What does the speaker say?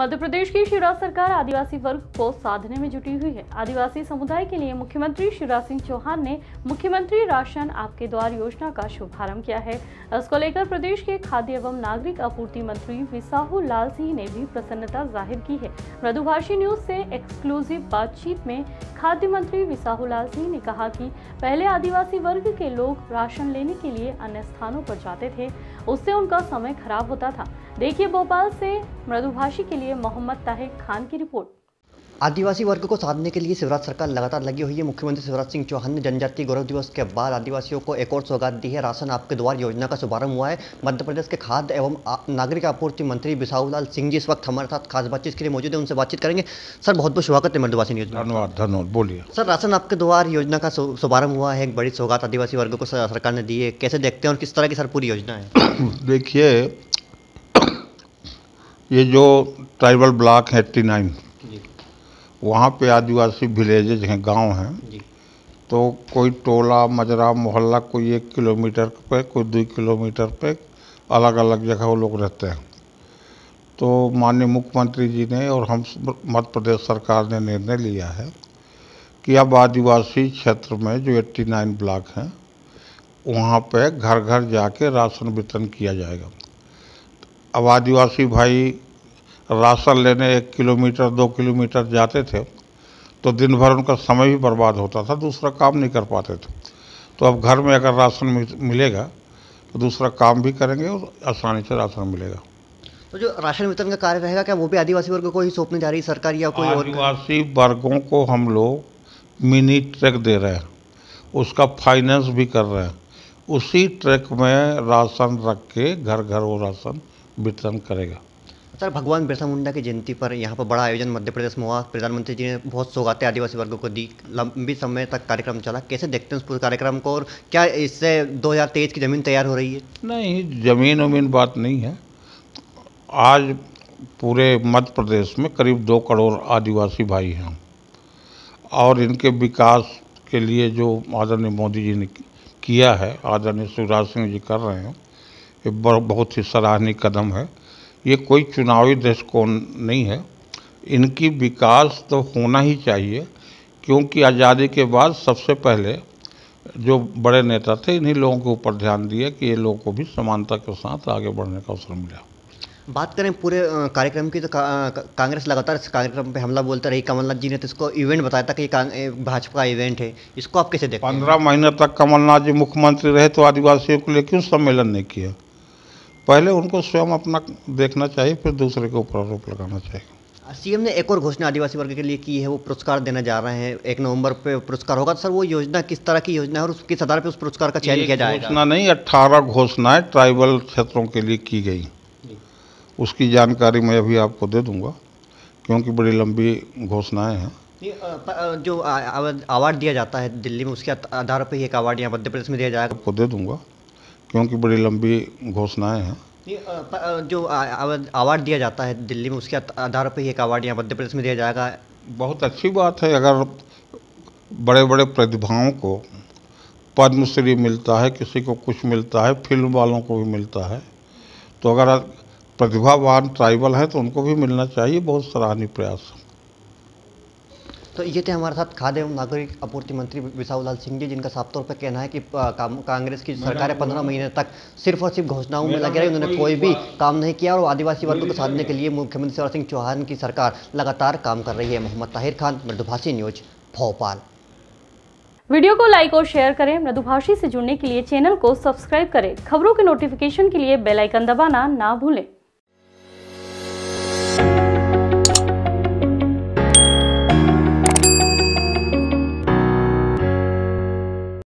मध्य प्रदेश की शिवराज सरकार आदिवासी वर्ग को साधने में जुटी हुई है आदिवासी समुदाय के लिए मुख्यमंत्री शिवराज सिंह चौहान ने मुख्यमंत्री राशन आपके द्वार योजना का शुभारंभ किया है इसको लेकर प्रदेश के खाद्य एवं नागरिक आपूर्ति मंत्री विसाहू लाल सिंह ने भी प्रसन्नता जाहिर की है मृदुभाषी न्यूज से एक्सक्लूसिव बातचीत में खाद्य मंत्री विसाहू लाल सिंह ने कहा कि पहले आदिवासी वर्ग के लोग राशन लेने के लिए अन्य स्थानों पर जाते थे उससे उनका समय खराब होता था देखिए भोपाल से मृदुभाषी के लिए मोहम्मद ताहिर खान की रिपोर्ट आदिवासी वर्ग को साधने के लिए शिवराज सरकार लगातार लगी हुई है मुख्यमंत्री शिवराज सिंह चौहान ने जनजातीय गौरव दिवस के बाद आदिवासियों को एक और सौगात दी है राशन आपके द्वार योजना का शुभारंभ हुआ है मध्य प्रदेश के खाद्य एवं नागरिक आपूर्ति मंत्री बिसाऊलाल सिंह जी इस वक्त हमारे साथ खास बातचीत के लिए मौजूद है उनसे बातचीत करेंगे सर बहुत बहुत स्वागत है मृदुवासी न्यूज धन्यवाद धन्यवाद बोलिए सर राशन आपके द्वार योजना का शुभारंभ हुआ है एक बड़ी सौगात आदिवासी वर्ग को सरकार ने दी है कैसे देखते हैं और किस तरह की सर पूरी योजना है देखिए ये जो ट्राइबल ब्लॉक है एट्टी नाइन वहाँ पे आदिवासी विलेजेज हैं गांव हैं तो कोई टोला मजरा मोहल्ला कोई एक किलोमीटर पे कोई दो किलोमीटर पे अलग अलग जगह वो लोग रहते हैं तो माननीय मुख्यमंत्री जी ने और हम मध्य प्रदेश सरकार ने निर्णय लिया है कि अब आदिवासी क्षेत्र में जो 89 ब्लॉक हैं वहाँ पे घर घर जाके राशन वितरण किया जाएगा अब आदिवासी भाई राशन लेने एक किलोमीटर दो किलोमीटर जाते थे तो दिन भर उनका समय भी बर्बाद होता था दूसरा काम नहीं कर पाते थे तो अब घर में अगर राशन मिलेगा तो दूसरा काम भी करेंगे और आसानी से राशन मिलेगा तो जो राशन वितरण का कार्य रहेगा क्या वो भी आदिवासी वर्ग को ही सौंपने जा रही सरकार या कोई आदिवासी वर्गों को हम लोग मिनी ट्रैक दे रहे हैं उसका फाइनेंस भी कर रहे हैं उसी ट्रैक में राशन रख के घर घर वो राशन वितरण करेगा सर भगवान बिरसा मुंडा की जयंती पर यहाँ पर बड़ा आयोजन मध्य प्रदेश में हुआ प्रधानमंत्री जी ने बहुत सौगातें आदिवासी वर्गों को दी लंबी समय तक कार्यक्रम चला कैसे देखते हैं उस पूरे कार्यक्रम को और क्या इससे 2023 की ज़मीन तैयार हो रही है नहीं ज़मीन वमीन बात नहीं है आज पूरे मध्य प्रदेश में करीब दो करोड़ आदिवासी भाई हैं और इनके विकास के लिए जो आदरणीय मोदी जी ने किया है आदरणीय शिवराज सिंह जी कर रहे हैं ये बहुत ही सराहनीय कदम है ये कोई चुनावी दृष्टिकोण नहीं है इनकी विकास तो होना ही चाहिए क्योंकि आज़ादी के बाद सबसे पहले जो बड़े नेता थे इन्हीं लोगों के ऊपर ध्यान दिया कि ये लोगों को भी समानता के साथ आगे बढ़ने का अवसर मिला बात करें पूरे कार्यक्रम की तो का, का, कांग्रेस लगातार इस कार्यक्रम पे हमला बोलता रही कमलनाथ जी ने तो इसको इवेंट बताया था कि भाजपा का इवेंट है इसको आप कैसे देखते पंद्रह महीने तक कमलनाथ जी मुख्यमंत्री रहे तो आदिवासियों को लिए क्यों सम्मेलन नहीं किया पहले उनको स्वयं अपना देखना चाहिए फिर दूसरे के ऊपर आरोप लगाना चाहिए सीएम ने एक और घोषणा आदिवासी वर्ग के लिए की है वो पुरस्कार देने जा रहे हैं एक नवंबर पे पुरस्कार होगा सर वो योजना किस तरह की योजना है और किस आधार पे उस पुरस्कार का चयन किया जाएगा घोषणा नहीं अट्ठारह घोषणाएं ट्राइबल क्षेत्रों के लिए की गई उसकी जानकारी मैं अभी आपको दे दूंगा क्योंकि बड़ी लंबी घोषणाएँ हैं जो अवार्ड दिया जाता है दिल्ली में उसके आधार पर ही एक अवार्ड यहाँ मध्य प्रदेश में दिया जाएगा आपको दे दूंगा क्योंकि बड़ी लंबी घोषणाएँ हैं जो अवार्ड दिया जाता है दिल्ली में उसके आधार पर ही एक अवार्ड यहाँ मध्य प्रदेश में दिया जाएगा बहुत अच्छी बात है अगर बड़े बड़े प्रतिभाओं को पद्मश्री मिलता है किसी को कुछ मिलता है फिल्म वालों को भी मिलता है तो अगर प्रतिभावान ट्राइबल हैं तो उनको भी मिलना चाहिए बहुत सराहनीय प्रयास है तो ये थे हमारे साथ खाद्य एवं नागरिक आपूर्ति मंत्री बिसाहू सिंह जी जिनका साफ तौर पर कहना है कि कांग्रेस की सरकार है पंद्रह महीने तक सिर्फ और सिर्फ घोषणाओं में लगे रहे उन्होंने कोई भी काम नहीं किया और आदिवासी वर्ग को साधने के लिए मुख्यमंत्री शिवराज सिंह चौहान की सरकार लगातार काम कर रही है मोहम्मद ताहिर खान मृदुभाषी न्यूज भोपाल वीडियो को लाइक और शेयर करें मृदुभाषी से जुड़ने के लिए चैनल को सब्सक्राइब करें खबरों के नोटिफिकेशन के लिए बेल आइकन दबाना ना भूलें